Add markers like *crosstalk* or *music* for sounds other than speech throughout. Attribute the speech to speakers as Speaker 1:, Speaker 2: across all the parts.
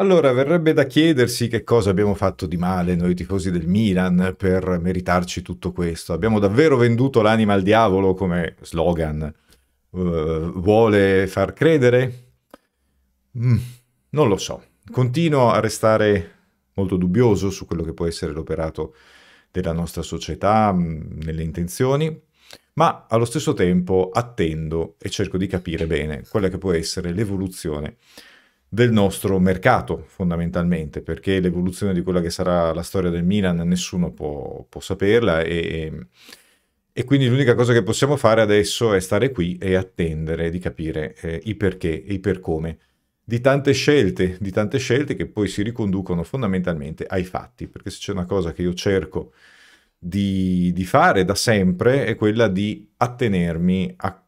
Speaker 1: Allora, verrebbe da chiedersi che cosa abbiamo fatto di male noi tifosi del Milan per meritarci tutto questo. Abbiamo davvero venduto l'anima al diavolo come slogan uh, vuole far credere? Mm, non lo so. Continuo a restare molto dubbioso su quello che può essere l'operato della nostra società, mh, mm, nelle intenzioni, ma allo stesso tempo attendo e cerco di capire bene quella che può essere l'evoluzione del nostro mercato fondamentalmente, perché l'evoluzione di quella che sarà la storia del Milan nessuno può, può saperla e, e, quindi l'unica cosa che possiamo fare adesso è stare qui e attendere di capire eh, i perché e i per come di tante scelte, di tante scelte che poi si riconducono fondamentalmente ai fatti, perché se c'è una cosa che io cerco di, di fare da sempre è quella di attenermi a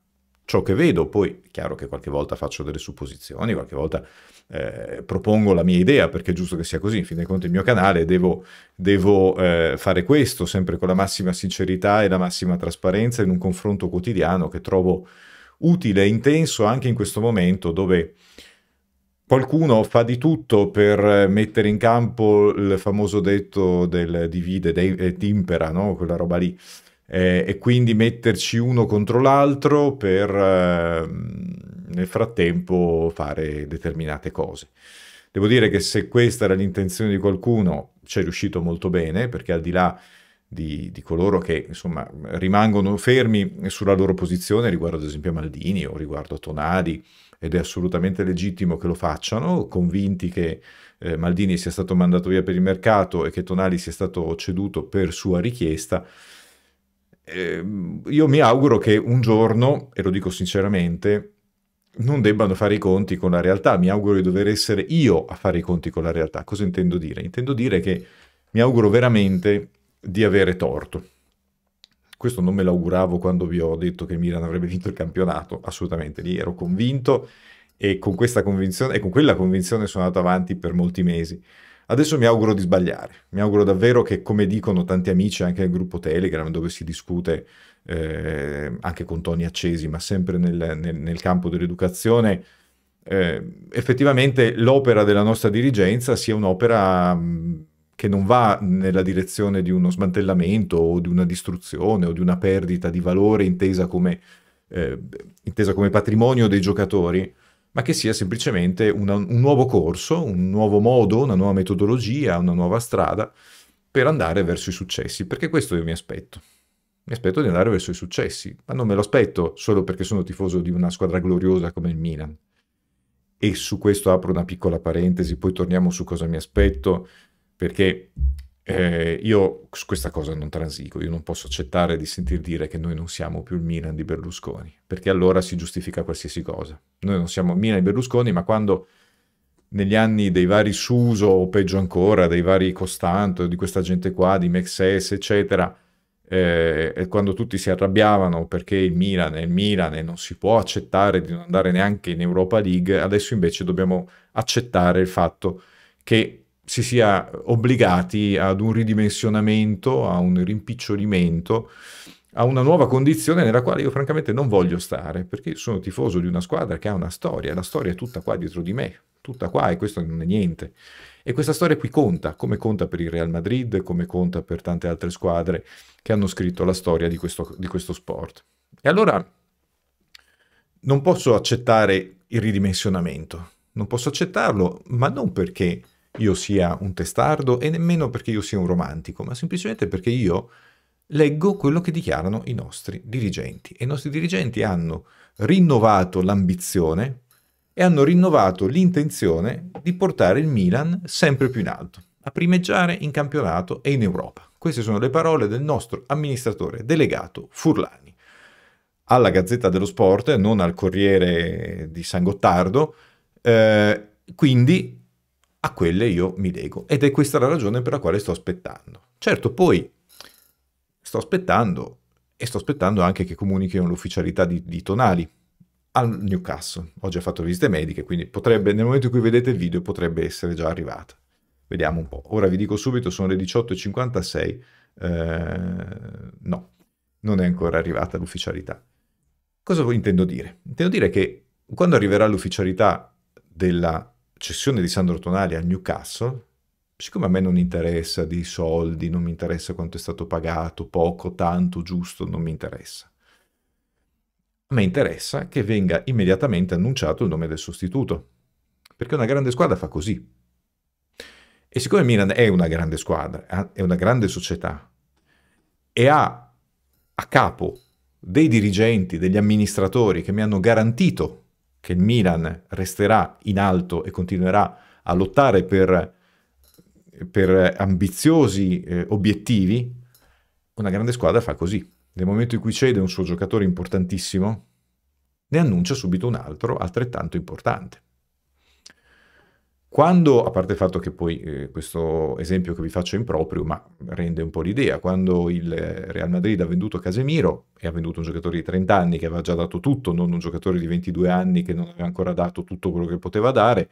Speaker 1: ciò che vedo, poi è chiaro che qualche volta faccio delle supposizioni, qualche volta eh, propongo la mia idea perché è giusto che sia così, in fin dei conti il mio canale, devo, devo eh, fare questo sempre con la massima sincerità e la massima trasparenza in un confronto quotidiano che trovo utile e intenso anche in questo momento dove qualcuno fa di tutto per eh, mettere in campo il famoso detto del divide e eh, timpera, no? quella roba lì eh, e quindi metterci uno contro l'altro per eh, nel frattempo fare determinate cose. Devo dire che se questa era l'intenzione di qualcuno ci è riuscito molto bene perché al di là di, di, coloro che insomma rimangono fermi sulla loro posizione riguardo ad esempio a Maldini o riguardo a Tonali ed è assolutamente legittimo che lo facciano, convinti che eh, Maldini sia stato mandato via per il mercato e che Tonali sia stato ceduto per sua richiesta, eh, io mi auguro che un giorno, e lo dico sinceramente, non debbano fare i conti con la realtà. Mi auguro di dover essere io a fare i conti con la realtà. Cosa intendo dire? Intendo dire che mi auguro veramente di avere torto. Questo non me l'auguravo quando vi ho detto che Milan avrebbe vinto il campionato, assolutamente, lì ero convinto e con questa convinzione e con quella convinzione sono andato avanti per molti mesi. Adesso mi auguro di sbagliare, mi auguro davvero che, come dicono tanti amici anche nel gruppo Telegram, dove si discute eh, anche con toni accesi, ma sempre nel, nel, nel campo dell'educazione, eh, effettivamente l'opera della nostra dirigenza sia un'opera mh, mm, che non va nella direzione di uno smantellamento o di una distruzione o di una perdita di valore intesa come, eh, intesa come patrimonio dei giocatori, ma che sia semplicemente una, un nuovo corso, un nuovo modo, una nuova metodologia, una nuova strada per andare verso i successi, perché questo io mi aspetto. Mi aspetto di andare verso i successi, ma non me lo aspetto solo perché sono tifoso di una squadra gloriosa come il Milan. E su questo apro una piccola parentesi, poi torniamo su cosa mi aspetto, perché eh, io su questa cosa non transigo, io non posso accettare di sentir dire che noi non siamo più il Milan di Berlusconi, perché allora si giustifica qualsiasi cosa. Noi non siamo il Milan di Berlusconi, ma quando negli anni dei vari Suso, o peggio ancora, dei vari Costanto, di questa gente qua, di Mexes, eccetera, eh, quando tutti si arrabbiavano perché il Milan è il Milan e non si può accettare di non andare neanche in Europa League, adesso invece dobbiamo accettare il fatto che si sia obbligati ad un ridimensionamento, a un rimpicciolimento, a una nuova condizione nella quale io francamente non voglio stare, perché sono tifoso di una squadra che ha una storia, la storia è tutta qua dietro di me, tutta qua e questo non è niente. E questa storia qui conta, come conta per il Real Madrid, come conta per tante altre squadre che hanno scritto la storia di questo, di questo sport. E allora non posso accettare il ridimensionamento, non posso accettarlo, ma non perché io sia un testardo e nemmeno perché io sia un romantico, ma semplicemente perché io leggo quello che dichiarano i nostri dirigenti. E i nostri dirigenti hanno rinnovato l'ambizione e hanno rinnovato l'intenzione di portare il Milan sempre più in alto, a primeggiare in campionato e in Europa. Queste sono le parole del nostro amministratore delegato Furlani. Alla Gazzetta dello Sport, non al Corriere di San Gottardo, eh, quindi a quelle io mi lego. Ed è questa la ragione per la quale sto aspettando. Certo, poi sto aspettando e sto aspettando anche che comunichino l'ufficialità di, di Tonali al Newcastle. Ho già fatto visite mediche, quindi potrebbe, nel momento in cui vedete il video, potrebbe essere già arrivata. Vediamo un po'. Ora vi dico subito, sono le 18.56. Eh, no, non è ancora arrivata l'ufficialità. Cosa intendo dire? Intendo dire che quando arriverà l'ufficialità della cessione di Sandro Tonali al Newcastle, siccome a me non interessa di soldi, non mi interessa quanto è stato pagato, poco, tanto, giusto, non mi interessa. A me interessa che venga immediatamente annunciato il nome del sostituto, perché una grande squadra fa così. E siccome Milan è una grande squadra, eh, è una grande società e ha a capo dei dirigenti, degli amministratori che mi hanno garantito che il Milan resterà in alto e continuerà a lottare per, per ambiziosi eh, obiettivi, una grande squadra fa così. Nel momento in cui cede un suo giocatore importantissimo, ne annuncia subito un altro altrettanto importante. Quando, a parte il fatto che poi eh, questo esempio che vi faccio è improprio, ma rende un po' l'idea, quando il Real Madrid ha venduto Casemiro e ha venduto un giocatore di 30 anni che aveva già dato tutto, non un giocatore di 22 anni che non aveva ancora dato tutto quello che poteva dare,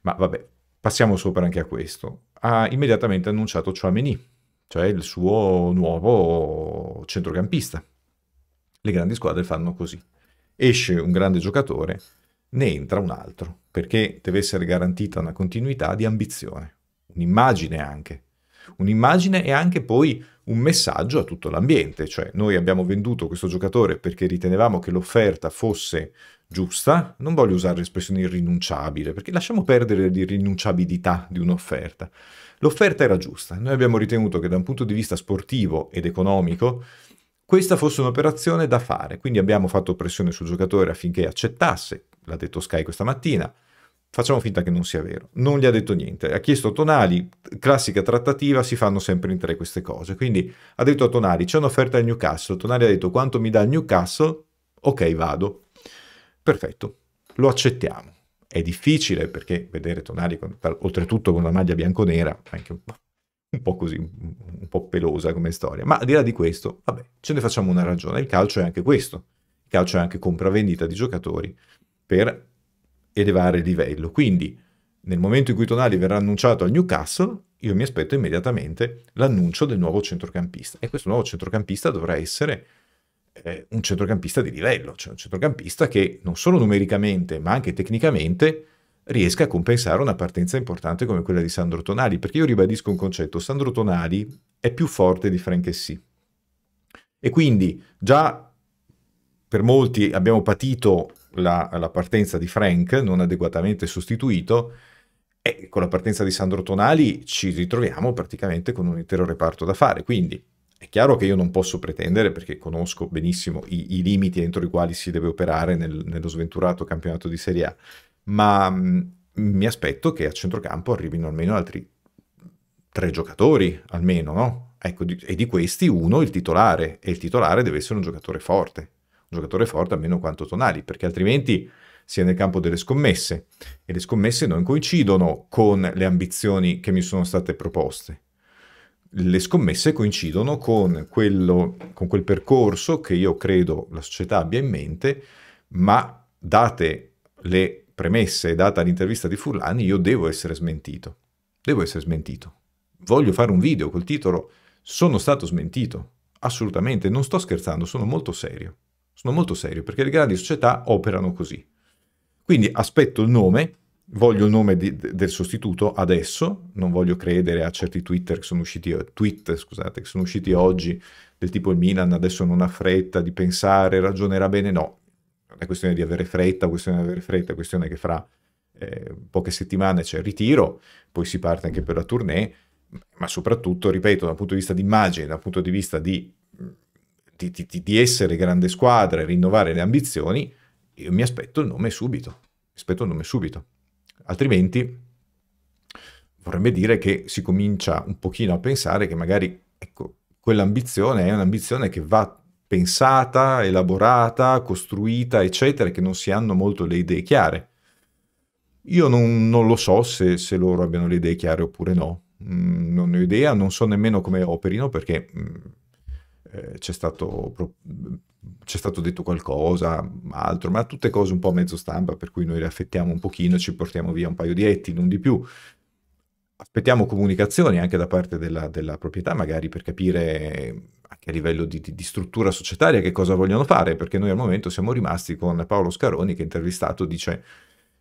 Speaker 1: ma vabbè, passiamo sopra anche a questo. Ha immediatamente annunciato Chouameni, cioè il suo nuovo centrocampista. Le grandi squadre fanno così. Esce un grande giocatore ne entra un altro, perché deve essere garantita una continuità di ambizione, un'immagine anche. Un'immagine e anche poi un messaggio a tutto l'ambiente, cioè noi abbiamo venduto questo giocatore perché ritenevamo che l'offerta fosse giusta, non voglio usare l'espressione irrinunciabile, perché lasciamo perdere l'irrinunciabilità di un'offerta. L'offerta era giusta, noi abbiamo ritenuto che da un punto di vista sportivo ed economico questa fosse un'operazione da fare, quindi abbiamo fatto pressione sul giocatore affinché accettasse l'ha detto Sky questa mattina, facciamo finta che non sia vero. Non gli ha detto niente, ha chiesto a Tonali, classica trattativa, si fanno sempre in tre queste cose. Quindi ha detto a Tonali, c'è un'offerta al Newcastle, Tonali ha detto quanto mi dà il Newcastle, ok vado. Perfetto, lo accettiamo. È difficile perché vedere Tonali, con, oltretutto con una maglia bianconera, anche un po' un po' così, un po' pelosa come storia. Ma al di là di questo, vabbè, ce ne facciamo una ragione. Il calcio è anche questo. Il calcio è anche compravendita di giocatori per elevare il livello. Quindi nel momento in cui Tonali verrà annunciato al Newcastle, io mi aspetto immediatamente l'annuncio del nuovo centrocampista. E questo nuovo centrocampista dovrà essere eh, un centrocampista di livello, cioè un centrocampista che non solo numericamente ma anche tecnicamente riesca a compensare una partenza importante come quella di Sandro Tonali, perché io ribadisco un concetto, Sandro Tonali è più forte di Franchessì. E quindi già per molti abbiamo patito la, la partenza di Frank, non adeguatamente sostituito, e con la partenza di Sandro Tonali ci ritroviamo praticamente con un intero reparto da fare. Quindi è chiaro che io non posso pretendere, perché conosco benissimo i, i limiti entro i quali si deve operare nel, nello sventurato campionato di Serie A, ma mh, mm, mi aspetto che a centrocampo arrivino almeno altri tre giocatori, almeno, no? Ecco, di, e di questi uno il titolare, e il titolare deve essere un giocatore forte, giocatore forte almeno quanto Tonali, perché altrimenti si è nel campo delle scommesse e le scommesse non coincidono con le ambizioni che mi sono state proposte. Le scommesse coincidono con, quello, con quel percorso che io credo la società abbia in mente, ma date le premesse data l'intervista di Furlani, io devo essere smentito. Devo essere smentito. Voglio fare un video col titolo Sono stato smentito. Assolutamente, non sto scherzando, sono molto serio. Sono molto serio perché le grandi società operano così. Quindi aspetto il nome, voglio il nome di, del sostituto adesso, non voglio credere a certi Twitter che sono usciti, eh, tweet, scusate, che sono usciti oggi, del tipo il Milan adesso non ha fretta di pensare, ragionerà bene, no. Non è questione di avere fretta, questione di avere fretta, è questione che fra eh, poche settimane c'è il ritiro, poi si parte anche per la tournée, ma soprattutto, ripeto, dal punto di vista di immagine, dal punto di vista di di, di, di essere grande squadra e rinnovare le ambizioni, io mi aspetto il nome subito, mi aspetto il nome subito. Altrimenti vorrebbe dire che si comincia un pochino a pensare che magari ecco, quell'ambizione è un'ambizione che va pensata, elaborata, costruita, eccetera, che non si hanno molto le idee chiare. Io non, non lo so se, se, loro abbiano le idee chiare oppure no, mm, non ne ho idea, non so nemmeno come operino perché... Mm, eh, c'è, stato, c'è stato detto qualcosa, altro, ma tutte cose un po' mezzo stampa, per cui noi le affettiamo un pochino, ci portiamo via un paio di etti, non di più. Aspettiamo comunicazioni anche da parte della, della proprietà, magari per capire anche a livello di, di, di, struttura societaria che cosa vogliono fare, perché noi al momento siamo rimasti con Paolo Scaroni che intervistato dice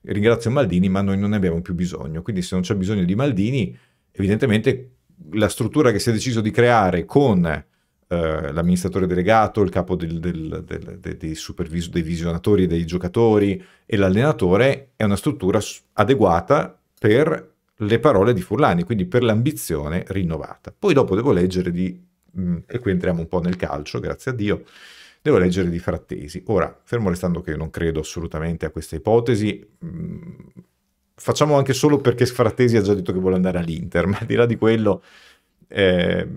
Speaker 1: ringrazio Maldini ma noi non ne abbiamo più bisogno, quindi se non c'è bisogno di Maldini evidentemente la struttura che si è deciso di creare con eh, l'amministratore delegato, il capo del, del, del, dei, dei visionatori, dei giocatori e l'allenatore è una struttura adeguata per le parole di Furlani, quindi per l'ambizione rinnovata. Poi dopo devo leggere di, mh, mm, e qui entriamo un po' nel calcio, grazie a Dio, devo leggere di Frattesi. Ora, fermo restando che non credo assolutamente a questa ipotesi, mh, mm, facciamo anche solo perché Frattesi ha già detto che vuole andare all'Inter, ma al di là di quello... Eh,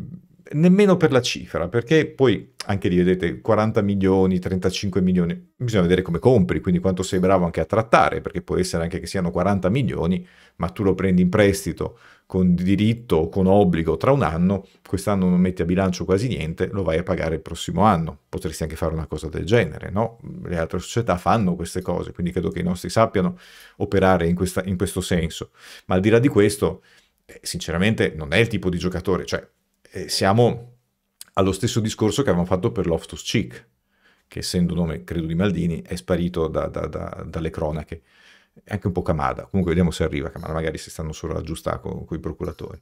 Speaker 1: nemmeno per la cifra, perché poi anche lì vedete 40 milioni, 35 milioni, bisogna vedere come compri, quindi quanto sei bravo anche a trattare, perché può essere anche che siano 40 milioni, ma tu lo prendi in prestito con diritto o con obbligo tra un anno, quest'anno non metti a bilancio quasi niente, lo vai a pagare il prossimo anno. Potresti anche fare una cosa del genere, no? Le altre società fanno queste cose, quindi credo che i nostri sappiano operare in, questa, in questo senso. Ma al di là di questo, eh, sinceramente non è il tipo di giocatore, cioè eh, siamo allo stesso discorso che avevamo fatto per Loftus Cheek, che essendo nome, credo, di Maldini, è sparito da, da, da, dalle cronache. È anche un po' Camada, comunque vediamo se arriva Camada, magari si stanno solo aggiustando con, con i procuratori.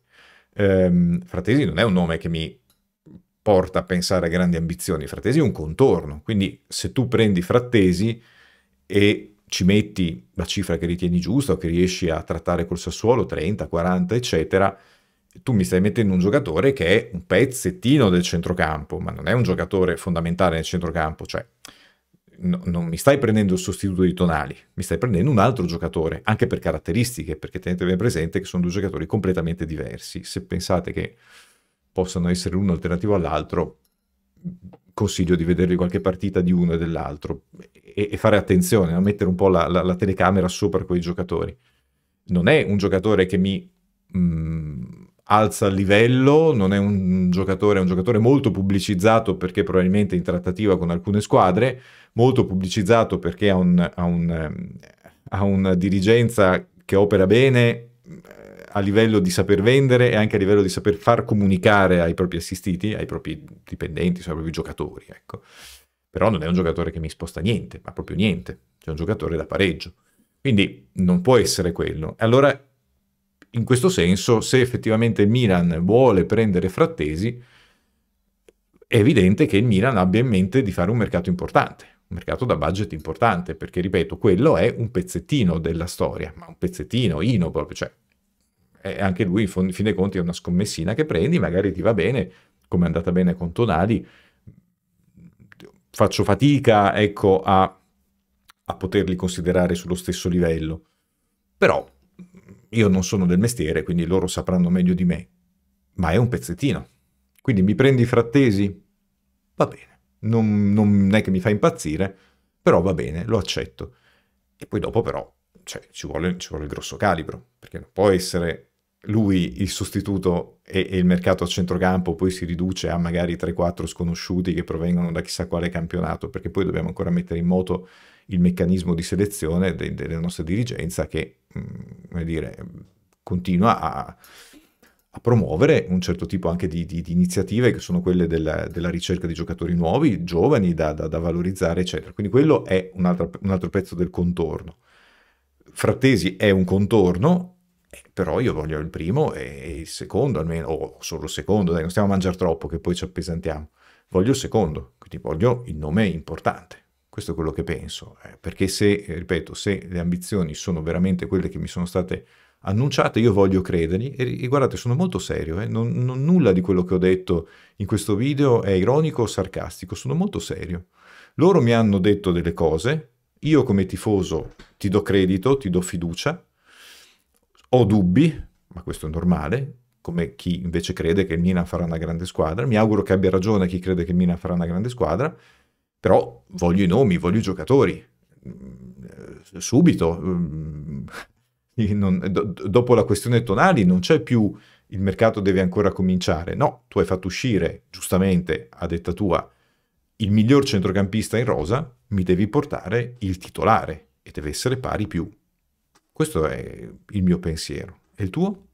Speaker 1: Ehm, Fratesi non è un nome che mi porta a pensare a grandi ambizioni, Frattesi è un contorno, quindi se tu prendi Frattesi e ci metti la cifra che ritieni giusta o che riesci a trattare col Sassuolo, 30, 40, eccetera, tu mi stai mettendo un giocatore che è un pezzettino del centrocampo, ma non è un giocatore fondamentale nel centrocampo, cioè no, non mi stai prendendo il sostituto di Tonali, mi stai prendendo un altro giocatore, anche per caratteristiche, perché tenete ben presente che sono due giocatori completamente diversi. Se pensate che possano essere uno alternativo all'altro, consiglio di vedervi qualche partita di uno e dell'altro e, e, fare attenzione a mettere un po' la, la, la telecamera sopra quei giocatori. Non è un giocatore che mi mm, alza il livello, non è un giocatore, è un giocatore molto pubblicizzato perché probabilmente in trattativa con alcune squadre, molto pubblicizzato perché ha, un, ha, un, ha una dirigenza che opera bene eh, a livello di saper vendere e anche a livello di saper far comunicare ai propri assistiti, ai propri dipendenti, cioè ai propri giocatori. Ecco. Però non è un giocatore che mi sposta niente, ma proprio niente. C'è cioè, un giocatore da pareggio. Quindi non può essere quello. Allora in questo senso, se effettivamente il Milan vuole prendere Frattesi, è evidente che il Milan abbia in mente di fare un mercato importante, un mercato da budget importante, perché ripeto, quello è un pezzettino della storia, ma un pezzettino, Ino proprio, cioè anche lui, in fin dei conti, è una scommessina che prendi, magari ti va bene, come è andata bene con Tonali, faccio fatica, ecco, a, a poterli considerare sullo stesso livello, però io non sono del mestiere, quindi loro sapranno meglio di me, ma è un pezzettino. Quindi mi prendi frattesi? Va bene, non, non è che mi fa impazzire, però va bene, lo accetto. E poi dopo però cioè, ci, vuole, ci, vuole, il grosso calibro, perché non può essere lui il sostituto e, il mercato a centrocampo poi si riduce a magari 3-4 sconosciuti che provengono da chissà quale campionato, perché poi dobbiamo ancora mettere in moto il meccanismo di selezione de, della nostra dirigenza che, mh, mm, dire, continua a, a, promuovere un certo tipo anche di, di, di iniziative che sono quelle della, della, ricerca di giocatori nuovi, giovani, da, da, da valorizzare, eccetera. Quindi quello è un altro, un altro pezzo del contorno. Frattesi è un contorno, però io voglio il primo e il secondo almeno, o solo il secondo, dai, non stiamo a mangiare troppo che poi ci appesantiamo. Voglio il secondo, quindi voglio il nome importante. Questo è quello che penso, eh, perché se, eh, ripeto, se le ambizioni sono veramente quelle che mi sono state annunciate, io voglio credergli e, e guardate, sono molto serio, eh, non, non, nulla di quello che ho detto in questo video è ironico o sarcastico, sono molto serio. Loro mi hanno detto delle cose, io come tifoso ti do credito, ti do fiducia, ho dubbi, ma questo è normale, come chi invece crede che il Milan farà una grande squadra. Mi auguro che abbia ragione chi crede che il Milan farà una grande squadra, però voglio i nomi, voglio i giocatori. Mm, eh, subito, mm, *laughs* non, dopo la questione Tonali, non c'è più il mercato deve ancora cominciare. No, tu hai fatto uscire, giustamente, a detta tua, il miglior centrocampista in rosa, mi devi portare il titolare e deve essere pari più questo è il mio pensiero. E il tuo?